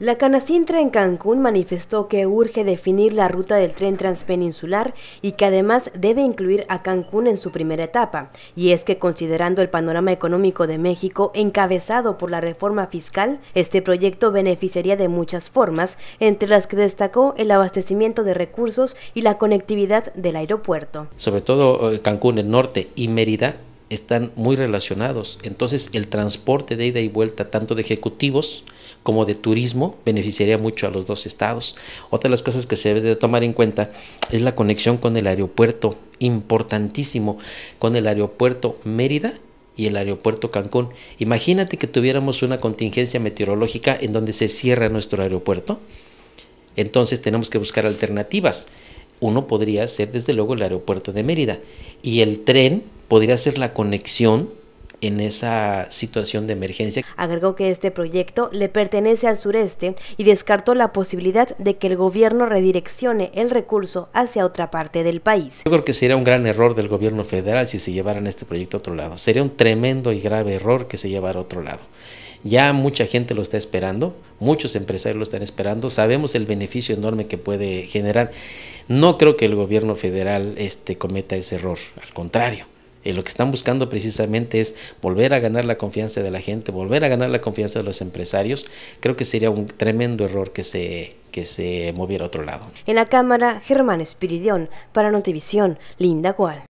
La Canacintra en Cancún manifestó que urge definir la ruta del tren transpeninsular y que además debe incluir a Cancún en su primera etapa. Y es que considerando el panorama económico de México encabezado por la reforma fiscal, este proyecto beneficiaría de muchas formas, entre las que destacó el abastecimiento de recursos y la conectividad del aeropuerto. Sobre todo eh, Cancún, el norte y Mérida están muy relacionados. Entonces el transporte de ida y vuelta tanto de ejecutivos, como de turismo, beneficiaría mucho a los dos estados. Otra de las cosas que se debe tomar en cuenta es la conexión con el aeropuerto, importantísimo, con el aeropuerto Mérida y el aeropuerto Cancún. Imagínate que tuviéramos una contingencia meteorológica en donde se cierra nuestro aeropuerto. Entonces tenemos que buscar alternativas. Uno podría ser desde luego el aeropuerto de Mérida y el tren podría ser la conexión en esa situación de emergencia. Agregó que este proyecto le pertenece al sureste y descartó la posibilidad de que el gobierno redireccione el recurso hacia otra parte del país. Yo creo que sería un gran error del gobierno federal si se llevaran este proyecto a otro lado. Sería un tremendo y grave error que se llevara a otro lado. Ya mucha gente lo está esperando, muchos empresarios lo están esperando, sabemos el beneficio enorme que puede generar. No creo que el gobierno federal este, cometa ese error, al contrario. Y eh, lo que están buscando precisamente es volver a ganar la confianza de la gente, volver a ganar la confianza de los empresarios. Creo que sería un tremendo error que se, que se moviera a otro lado. En la Cámara, Germán Espiridión, para Notivisión, Linda Gual.